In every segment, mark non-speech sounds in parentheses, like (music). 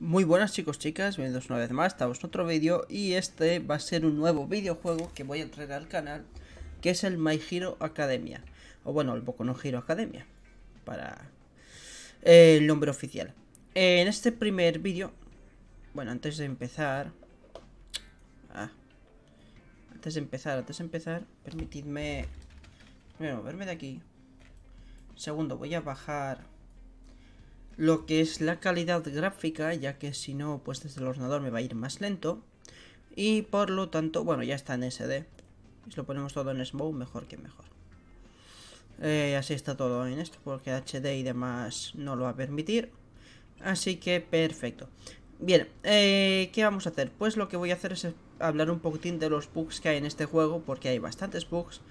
Muy buenas chicos, chicas, bienvenidos una vez más, estamos en otro vídeo y este va a ser un nuevo videojuego que voy a traer al canal que es el My Hero Academia, o bueno, el Boku no Hero Academia, para eh, el nombre oficial. En este primer vídeo, bueno, antes de empezar... Ah, antes de empezar, antes de empezar, permitidme... Bueno, verme de aquí. Segundo, voy a bajar lo que es la calidad gráfica, ya que si no, pues desde el ordenador me va a ir más lento. Y por lo tanto, bueno, ya está en SD. Si lo ponemos todo en Smoke, mejor que mejor. Eh, así está todo en esto, porque HD y demás no lo va a permitir. Así que perfecto. Bien, eh, ¿qué vamos a hacer? Pues lo que voy a hacer es hablar un poquitín de los bugs que hay en este juego, porque hay bastantes bugs.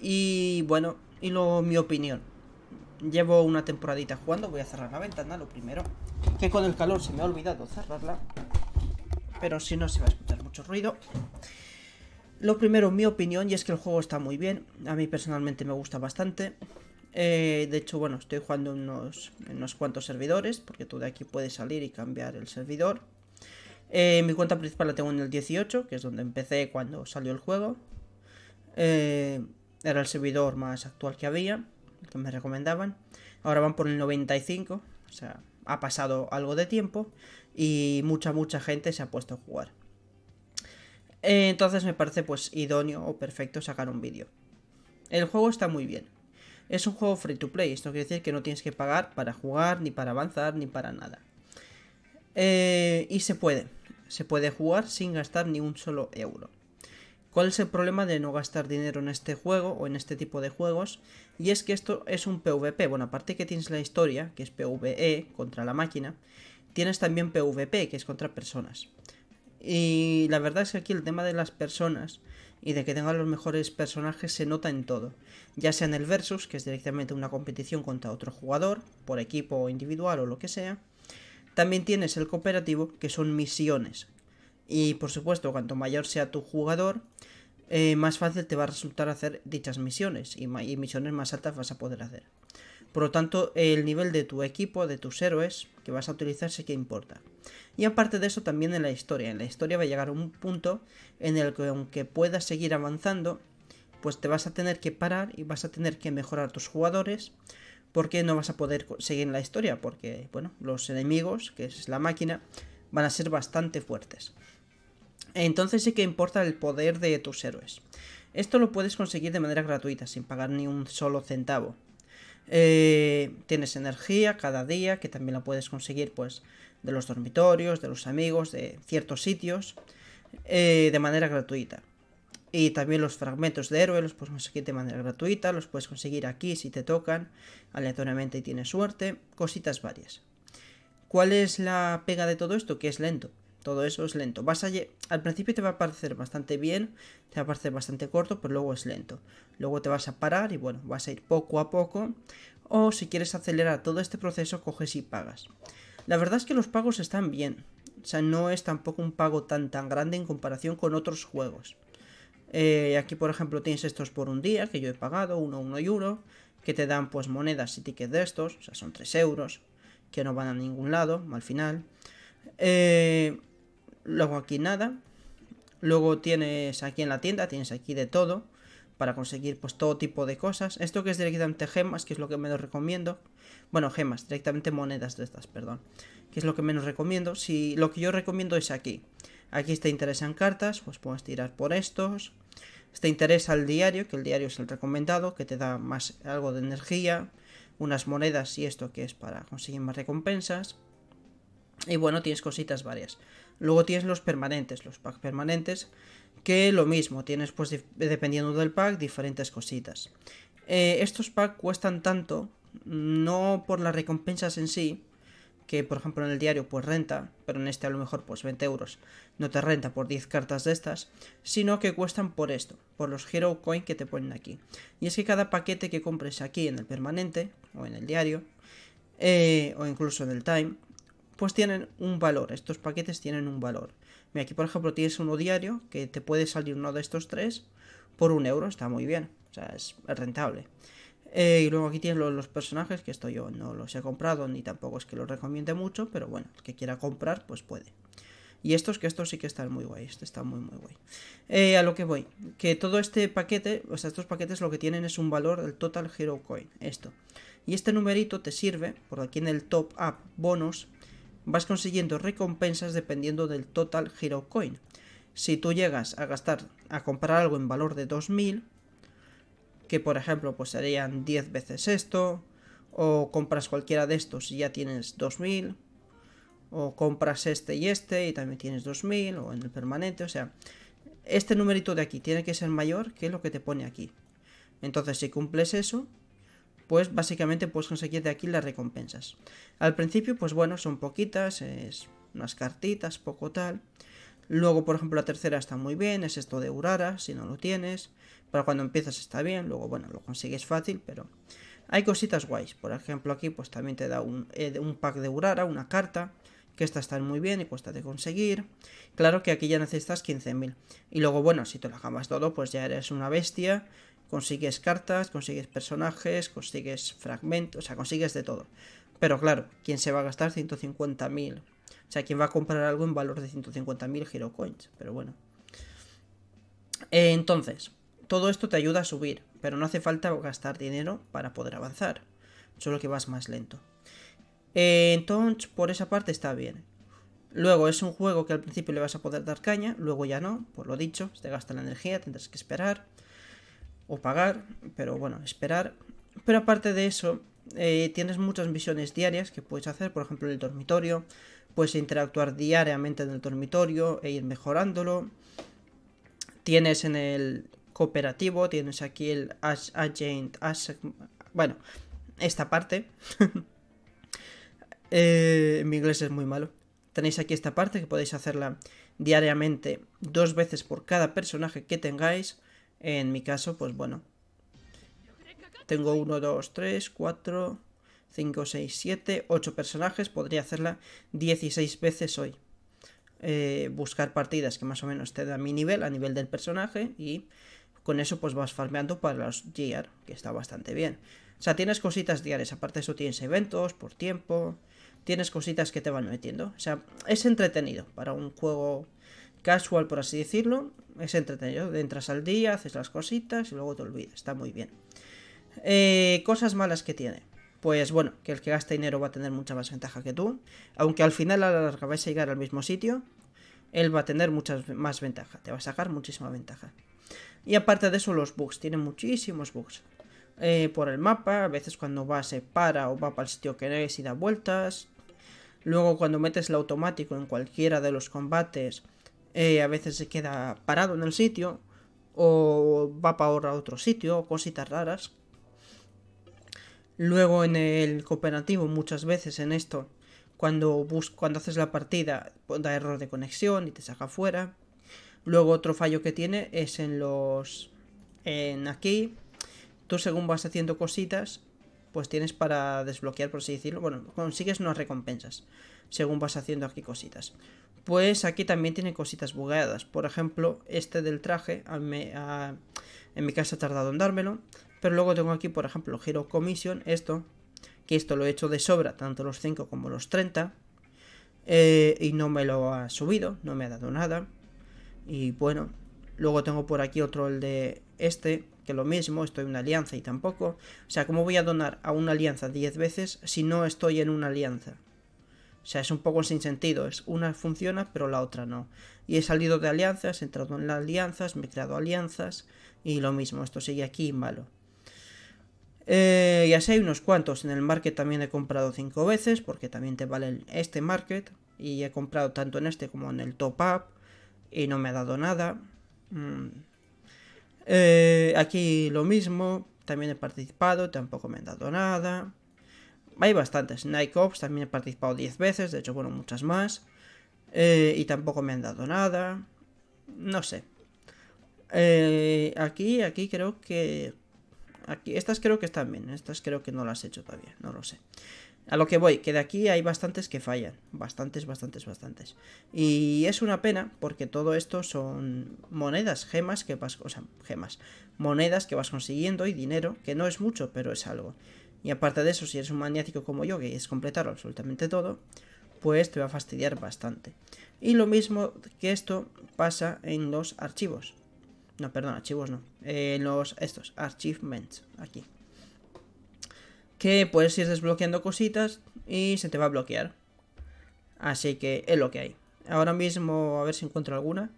Y bueno, y luego mi opinión. Llevo una temporadita jugando, voy a cerrar la ventana, lo primero. Que con el calor se me ha olvidado cerrarla. Pero si no, se va a escuchar mucho ruido. Lo primero, mi opinión, y es que el juego está muy bien. A mí personalmente me gusta bastante. Eh, de hecho, bueno, estoy jugando en unos, unos cuantos servidores, porque tú de aquí puedes salir y cambiar el servidor. Eh, mi cuenta principal la tengo en el 18, que es donde empecé cuando salió el juego. Eh, era el servidor más actual que había que me recomendaban. Ahora van por el 95, o sea, ha pasado algo de tiempo y mucha, mucha gente se ha puesto a jugar. Eh, entonces me parece pues idóneo o perfecto sacar un vídeo. El juego está muy bien. Es un juego free to play, esto quiere decir que no tienes que pagar para jugar, ni para avanzar, ni para nada. Eh, y se puede, se puede jugar sin gastar ni un solo euro. ¿Cuál es el problema de no gastar dinero en este juego o en este tipo de juegos? Y es que esto es un PvP. Bueno, aparte que tienes la historia, que es PvE contra la máquina, tienes también PvP, que es contra personas. Y la verdad es que aquí el tema de las personas y de que tengan los mejores personajes se nota en todo. Ya sea en el versus, que es directamente una competición contra otro jugador, por equipo o individual o lo que sea. También tienes el cooperativo, que son misiones, y por supuesto, cuanto mayor sea tu jugador, eh, más fácil te va a resultar hacer dichas misiones y, misiones más altas vas a poder hacer. Por lo tanto, el nivel de tu equipo, de tus héroes que vas a utilizar sí que importa. Y aparte de eso, también en la historia. En la historia va a llegar un punto en el que aunque puedas seguir avanzando, pues te vas a tener que parar y vas a tener que mejorar tus jugadores porque no vas a poder seguir en la historia, porque, bueno, los enemigos, que es la máquina, van a ser bastante fuertes. Entonces sí que importa el poder de tus héroes. Esto lo puedes conseguir de manera gratuita, sin pagar ni un solo centavo. Eh, tienes energía cada día, que también la puedes conseguir pues de los dormitorios, de los amigos, de ciertos sitios, eh, de manera gratuita. Y también los fragmentos de héroe los puedes conseguir de manera gratuita, los puedes conseguir aquí si te tocan aleatoriamente y tienes suerte, cositas varias. ¿Cuál es la pega de todo esto? Que es lento todo eso es lento. Vas a al principio te va a parecer bastante bien, te va a parecer bastante corto, pero luego es lento. Luego te vas a parar y bueno, vas a ir poco a poco. O si quieres acelerar todo este proceso, coges y pagas. La verdad es que los pagos están bien. O sea, no es tampoco un pago tan tan grande en comparación con otros juegos. Eh, aquí, por ejemplo, tienes estos por un día, que yo he pagado, 1, 1 y 1, que te dan pues monedas y tickets de estos, o sea, son 3 euros, que no van a ningún lado al final. Eh, Luego aquí nada. Luego tienes aquí en la tienda, tienes aquí de todo. Para conseguir pues todo tipo de cosas. Esto que es directamente gemas, que es lo que menos recomiendo. Bueno, gemas, directamente monedas de estas, perdón. Que es lo que menos recomiendo. Si lo que yo recomiendo es aquí. Aquí te interesan cartas, pues puedes tirar por estos. Te interesa el diario, que el diario es el recomendado, que te da más algo de energía, unas monedas y esto que es para conseguir más recompensas. Y bueno, tienes cositas varias. Luego tienes los permanentes, los packs permanentes, que lo mismo, tienes pues dependiendo del pack diferentes cositas. Eh, estos packs cuestan tanto, no por las recompensas en sí, que por ejemplo en el diario pues renta, pero en este a lo mejor pues 20 euros no te renta por 10 cartas de estas, sino que cuestan por esto, por los Hero Coin que te ponen aquí. Y es que cada paquete que compres aquí en el permanente, o en el diario, eh, o incluso en el time, pues tienen un valor, estos paquetes tienen un valor. Mira, aquí por ejemplo tienes uno diario que te puede salir uno de estos tres por un euro, está muy bien, o sea, es rentable. Eh, y luego aquí tienes los, personajes, que esto yo no los he comprado, ni tampoco es que los recomiende mucho, pero bueno, el que quiera comprar, pues puede. Y estos, que estos sí que están muy guay, este está muy muy guay. Eh, a lo que voy, que todo este paquete, o sea, estos paquetes lo que tienen es un valor del Total Hero Coin, esto. Y este numerito te sirve, por aquí en el Top Up Bonus, vas consiguiendo recompensas dependiendo del total Hero Coin. Si tú llegas a gastar, a comprar algo en valor de 2000, que por ejemplo pues serían 10 veces esto, o compras cualquiera de estos y ya tienes 2000, o compras este y este y también tienes 2000, o en el permanente, o sea, este numerito de aquí tiene que ser mayor que lo que te pone aquí. Entonces si cumples eso, pues básicamente puedes conseguir de aquí las recompensas. Al principio, pues bueno, son poquitas, es unas cartitas, poco tal. Luego, por ejemplo, la tercera está muy bien, es esto de Urara, si no lo tienes. Para cuando empiezas está bien, luego, bueno, lo consigues fácil, pero hay cositas guays. Por ejemplo, aquí pues también te da un, eh, pack de Urara, una carta, que esta está muy bien y cuesta de conseguir. Claro que aquí ya necesitas 15.000. Y luego, bueno, si te lo acabas todo, pues ya eres una bestia Consigues cartas, consigues personajes, consigues fragmentos, o sea, consigues de todo. Pero claro, ¿quién se va a gastar 150.000? O sea, ¿quién va a comprar algo en valor de 150.000 Hero Coins? Pero bueno. Entonces, todo esto te ayuda a subir, pero no hace falta gastar dinero para poder avanzar. Solo que vas más lento. Entonces, por esa parte está bien. Luego es un juego que al principio le vas a poder dar caña, luego ya no, por lo dicho, te gasta la energía, tendrás que esperar o pagar, pero bueno, esperar. Pero aparte de eso, eh, tienes muchas misiones diarias que puedes hacer, por ejemplo, en el dormitorio, puedes interactuar diariamente en el dormitorio e ir mejorándolo. Tienes en el cooperativo, tienes aquí el agent, bueno, esta parte. (laughs) eh, mi inglés es muy malo. Tenéis aquí esta parte que podéis hacerla diariamente dos veces por cada personaje que tengáis. En mi caso, pues bueno. Tengo 1, 2, 3, 4, 5, 6, 7, 8 personajes. Podría hacerla 16 veces hoy. Eh, buscar partidas que más o menos te dan mi nivel, a nivel del personaje. Y con eso pues vas farmeando para los GR, que está bastante bien. O sea, tienes cositas diarias. Aparte de eso tienes eventos por tiempo. Tienes cositas que te van metiendo. O sea, es entretenido para un juego casual, por así decirlo. Es entretenido. Entras al día, haces las cositas y luego te olvidas. Está muy bien. Eh, cosas malas que tiene. Pues bueno, que el que gasta dinero va a tener mucha más ventaja que tú. Aunque al final a la larga vais a llegar al mismo sitio. Él va a tener mucha más ventaja. Te va a sacar muchísima ventaja. Y aparte de eso, los bugs. Tiene muchísimos bugs. Eh, por el mapa. A veces cuando va se para o va para el sitio que es y da vueltas. Luego cuando metes el automático en cualquiera de los combates eh, a veces se queda parado en el sitio, o va para a otro sitio, o cositas raras. Luego en el cooperativo muchas veces en esto, cuando, cuando haces la partida, pues, da error de conexión y te saca fuera. Luego otro fallo que tiene es en los... En aquí, tú según vas haciendo cositas, pues tienes para desbloquear, por así decirlo. Bueno, consigues unas recompensas según vas haciendo aquí cositas pues aquí también tiene cositas bugueadas. Por ejemplo, este del traje, en mi caso ha tardado en dármelo, pero luego tengo aquí, por ejemplo, Hero Commission, esto, que esto lo he hecho de sobra, tanto los 5 como los 30, eh, y no me lo ha subido, no me ha dado nada, y bueno, luego tengo por aquí otro, el de este, que lo mismo, estoy en una alianza y tampoco, o sea, ¿cómo voy a donar a una alianza 10 veces si no estoy en una alianza? O sea, es un poco sin sentido. una funciona, pero la otra no. Y he salido de alianzas, he entrado en las alianzas, me he creado alianzas. Y lo mismo, esto sigue aquí malo. Eh, ya sé, hay unos cuantos. En el market también he comprado cinco veces, porque también te vale este market. Y he comprado tanto en este como en el top up. Y no me ha dado nada. Mm. Eh, aquí lo mismo. También he participado, tampoco me han dado nada hay bastantes. Nike Ops también he participado 10 veces, de hecho, bueno, muchas más. Eh, y tampoco me han dado nada. No sé. Eh, aquí, aquí creo que... Aquí, estas creo que están bien. Estas creo que no las he hecho todavía. No lo sé. A lo que voy, que de aquí hay bastantes que fallan. Bastantes, bastantes, bastantes. Y es una pena porque todo esto son monedas, gemas que vas... gemas. Monedas que vas consiguiendo y dinero, que no es mucho, pero es algo. Y aparte de eso, si eres un maniático como yo, que es completar absolutamente todo, pues te va a fastidiar bastante. Y lo mismo que esto pasa en los archivos. No, perdón, archivos no. En los, estos, achievements, aquí. Que puedes ir desbloqueando cositas y se te va a bloquear. Así que es lo que hay. Ahora mismo, a ver si encuentro alguna.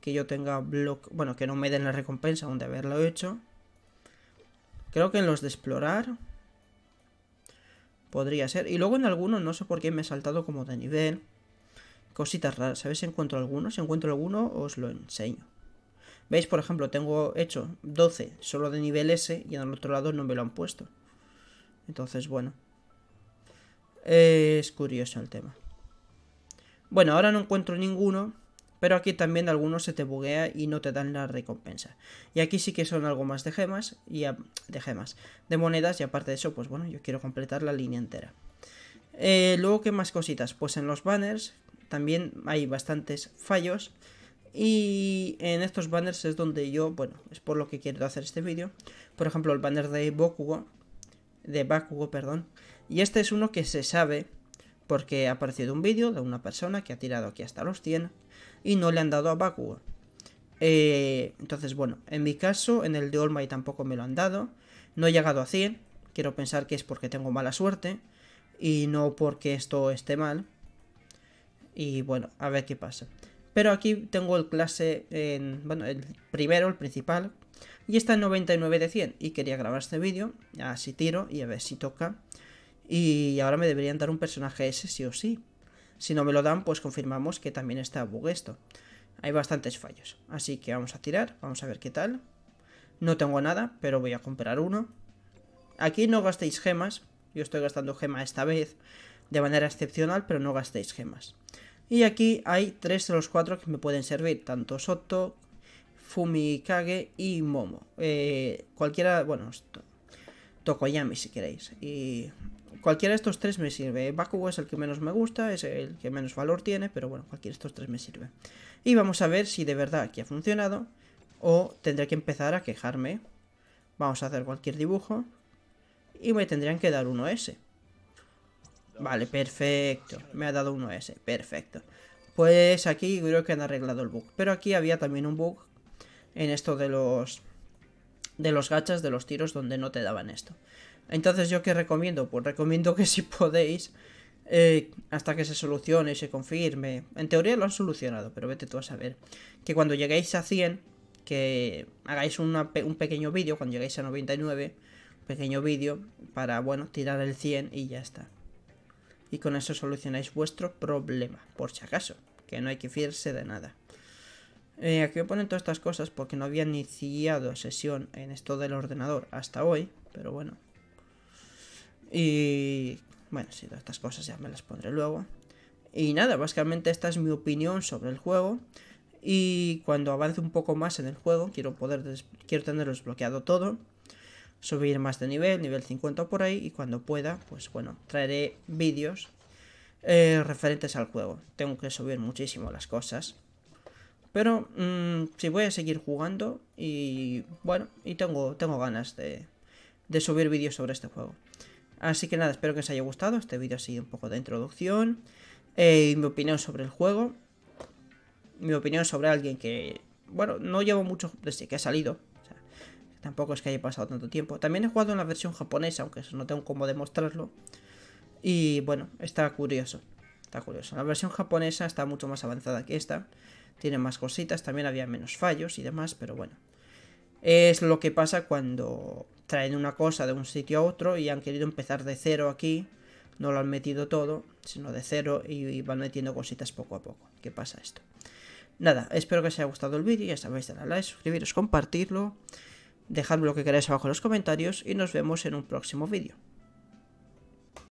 Que yo tenga bloque... Bueno, que no me den la recompensa aún de haberlo hecho. Creo que en los de explorar... Podría ser. Y luego en algunos, no sé por qué me he saltado como de nivel. Cositas raras. ¿Sabéis si encuentro alguno. Si encuentro alguno, os lo enseño. ¿Veis? Por ejemplo, tengo hecho 12 solo de nivel S y en el otro lado no me lo han puesto. Entonces, bueno. Es curioso el tema. Bueno, ahora no encuentro ninguno. Pero aquí también algunos se te buguea y no te dan la recompensa. Y aquí sí que son algo más de gemas y de gemas, de monedas y aparte de eso, pues bueno, yo quiero completar la línea entera. Eh, luego, ¿qué más cositas? Pues en los banners también hay bastantes fallos. Y en estos banners es donde yo, bueno, es por lo que quiero hacer este vídeo. Por ejemplo, el banner de Bokugo, de Bakugo, perdón. Y este es uno que se sabe porque ha aparecido un vídeo de una persona que ha tirado aquí hasta los 100 y no le han dado a Backward. Eh, entonces, bueno, en mi caso, en el de All Might tampoco me lo han dado. No he llegado a 100. Quiero pensar que es porque tengo mala suerte y no porque esto esté mal. Y bueno, a ver qué pasa. Pero aquí tengo el clase, en, bueno, el primero, el principal, y está en 99 de 100. Y quería grabar este vídeo, así tiro y a ver si toca. Y ahora me deberían dar un personaje ese sí o sí. Si no me lo dan, pues confirmamos que también está bug esto. Hay bastantes fallos. Así que vamos a tirar, vamos a ver qué tal. No tengo nada, pero voy a comprar uno. Aquí no gastéis gemas. Yo estoy gastando gema esta vez de manera excepcional, pero no gastéis gemas. Y aquí hay tres de los cuatro que me pueden servir, tanto Soto, Fumikage y Momo. Eh, cualquiera, bueno, Tokoyami si queréis. Y Cualquiera de estos tres me sirve. Bakugo es el que menos me gusta, es el que menos valor tiene, pero bueno, cualquiera de estos tres me sirve. Y vamos a ver si de verdad aquí ha funcionado o tendré que empezar a quejarme. Vamos a hacer cualquier dibujo y me tendrían que dar uno S. Vale, perfecto. Me ha dado uno S, perfecto. Pues aquí creo que han arreglado el bug. Pero aquí había también un bug en esto de los de los gachas de los tiros donde no te daban esto. Entonces, ¿yo qué recomiendo? Pues recomiendo que si (laughs) podéis, eh, hasta que se solucione y se confirme. En teoría lo han solucionado, pero vete tú a saber. Que cuando lleguéis a 100, que hagáis un pequeño vídeo, cuando lleguéis a 99, pequeño vídeo, para, bueno, tirar el 100 y ya está. Y con eso solucionáis vuestro problema, por si acaso, que no hay que fiarse de nada aquí me ponen todas estas cosas porque no había iniciado sesión en esto del ordenador hasta hoy, pero bueno. Y bueno, si, todas estas cosas ya me las pondré luego. Y nada, básicamente esta es mi opinión sobre el juego. Y cuando avance un poco más en el juego, quiero poder quiero tener desbloqueado todo. Subir más de nivel, nivel 50 por ahí. Y cuando pueda, pues bueno, traeré vídeos eh, referentes al juego. Tengo que subir muchísimo las cosas. Pero mm, sí, si voy a seguir jugando y bueno, y tengo, tengo ganas de, subir vídeos sobre este juego. Así que nada, espero que os haya gustado este vídeo ha sido un poco de introducción. Eh, mi opinión sobre el juego. Mi opinión sobre alguien que, bueno, no llevo mucho desde que ha salido. tampoco es que haya pasado tanto tiempo. También he jugado en la versión japonesa, aunque eso no tengo cómo demostrarlo. Y bueno, está curioso. La versión japonesa está mucho más avanzada que esta. Tiene más cositas, también había menos fallos y demás, pero bueno. Es lo que pasa cuando traen una cosa de un sitio a otro y han querido empezar de cero aquí. No lo han metido todo, sino de cero y van metiendo cositas poco a poco. ¿Qué pasa esto? Nada, espero que os haya gustado el vídeo. Ya sabéis, darle a like, suscribiros, compartirlo. Dejadme lo que queráis abajo en los comentarios y nos vemos en un próximo vídeo.